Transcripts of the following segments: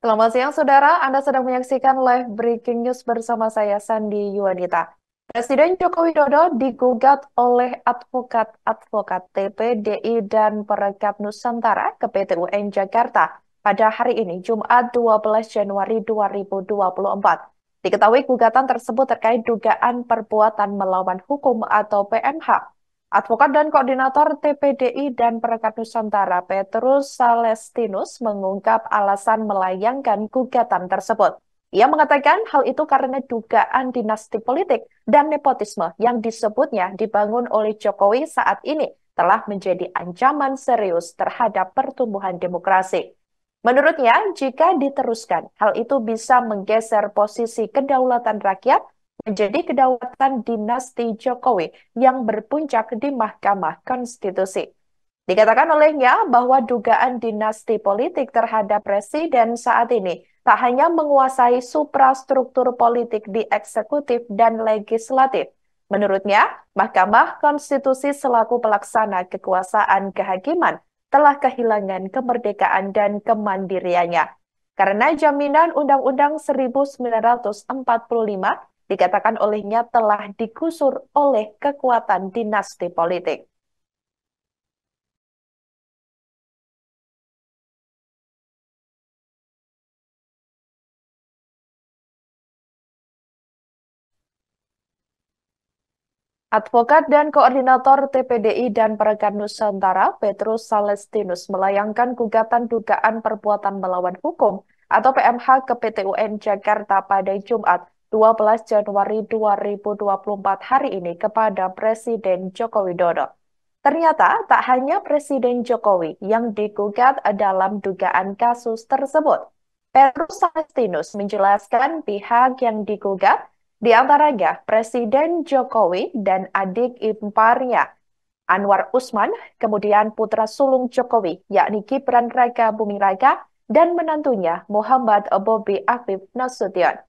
Selamat siang, saudara. Anda sedang menyaksikan live breaking news bersama saya, Sandi Yuwanita. Presiden Joko Widodo digugat oleh advokat-advokat TPDI dan Perekat Nusantara ke PT UN Jakarta pada hari ini, Jumat 12 Januari 2024. Diketahui gugatan tersebut terkait dugaan perbuatan melawan hukum atau PMH Advokat dan Koordinator TPDI dan Perekat Nusantara Petrus Salestinus mengungkap alasan melayangkan gugatan tersebut. Ia mengatakan hal itu karena dugaan dinasti politik dan nepotisme yang disebutnya dibangun oleh Jokowi saat ini telah menjadi ancaman serius terhadap pertumbuhan demokrasi. Menurutnya, jika diteruskan, hal itu bisa menggeser posisi kedaulatan rakyat menjadi kedaulatan dinasti Jokowi yang berpuncak di Mahkamah Konstitusi. Dikatakan olehnya bahwa dugaan dinasti politik terhadap presiden saat ini tak hanya menguasai suprastruktur politik di eksekutif dan legislatif. Menurutnya, Mahkamah Konstitusi selaku pelaksana kekuasaan kehakiman telah kehilangan kemerdekaan dan kemandiriannya. Karena jaminan Undang-Undang 1945 dikatakan olehnya telah digusur oleh kekuatan dinasti politik. Advokat dan Koordinator TPDI dan Perekat Nusantara, Petrus Salestinus, melayangkan gugatan dugaan perbuatan melawan hukum atau PMH ke PTUN Jakarta pada Jumat 12 Januari 2024 hari ini kepada Presiden Joko Widodo. Ternyata tak hanya Presiden Jokowi yang digugat dalam dugaan kasus tersebut. Petrus Salestinus menjelaskan pihak yang digugat di antaranya Presiden Jokowi dan adik iparnya Anwar Usman, kemudian putra sulung Jokowi yakni Gibran Raka Buming Raka dan menantunya Muhammad Bobi Afif Nasution.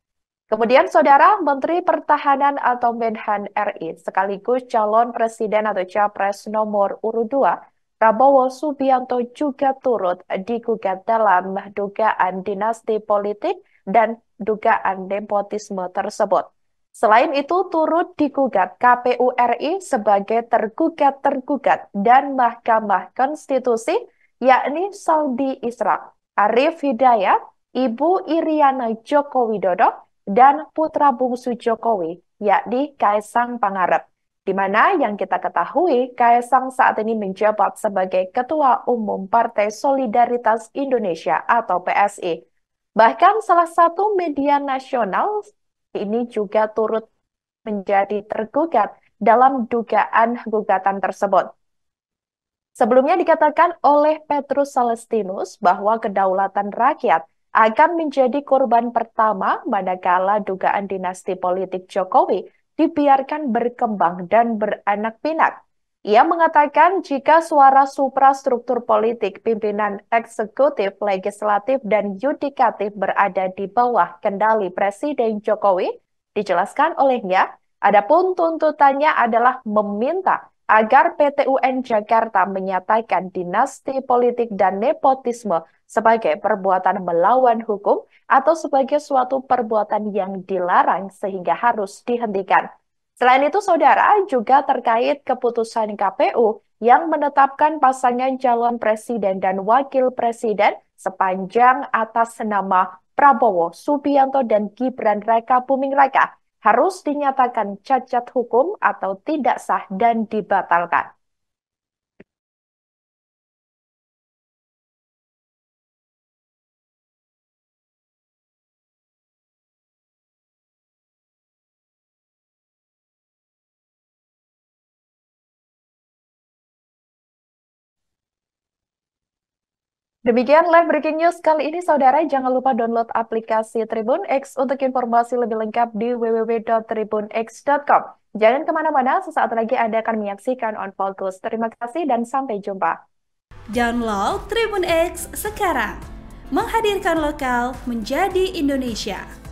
Kemudian Saudara Menteri Pertahanan atau Menhan RI sekaligus calon presiden atau capres nomor urut 2 Prabowo Subianto juga turut digugat dalam dugaan dinasti politik dan dugaan nepotisme tersebut. Selain itu turut digugat KPU RI sebagai tergugat-tergugat dan Mahkamah Konstitusi yakni Saldi Isra, Arif Hidayat, Ibu Iriana Joko Widodo, dan putra bungsu Jokowi, yakni Kaisang Pangarep, di mana yang kita ketahui Kaisang saat ini menjabat sebagai Ketua Umum Partai Solidaritas Indonesia atau PSI. Bahkan salah satu media nasional ini juga turut menjadi tergugat dalam dugaan gugatan tersebut. Sebelumnya dikatakan oleh Petrus Celestinus bahwa kedaulatan rakyat akan menjadi korban pertama manakala dugaan dinasti politik Jokowi dibiarkan berkembang dan beranak pinak. Ia mengatakan jika suara suprastruktur politik pimpinan eksekutif, legislatif, dan yudikatif berada di bawah kendali Presiden Jokowi, dijelaskan olehnya, adapun tuntutannya adalah meminta agar PT UN Jakarta menyatakan dinasti politik dan nepotisme sebagai perbuatan melawan hukum atau sebagai suatu perbuatan yang dilarang sehingga harus dihentikan. Selain itu, saudara juga terkait keputusan KPU yang menetapkan pasangan calon presiden dan wakil presiden sepanjang atas nama Prabowo Subianto dan Gibran Raka Buming Raka harus dinyatakan cacat hukum atau tidak sah dan dibatalkan. Demikian live breaking news kali ini, saudara. Jangan lupa download aplikasi Tribun X untuk informasi lebih lengkap di www.tribunx.com. Jangan kemana-mana, sesaat lagi Anda akan menyaksikan On Focus. Terima kasih dan sampai jumpa. Download Tribun X sekarang. Menghadirkan lokal menjadi Indonesia.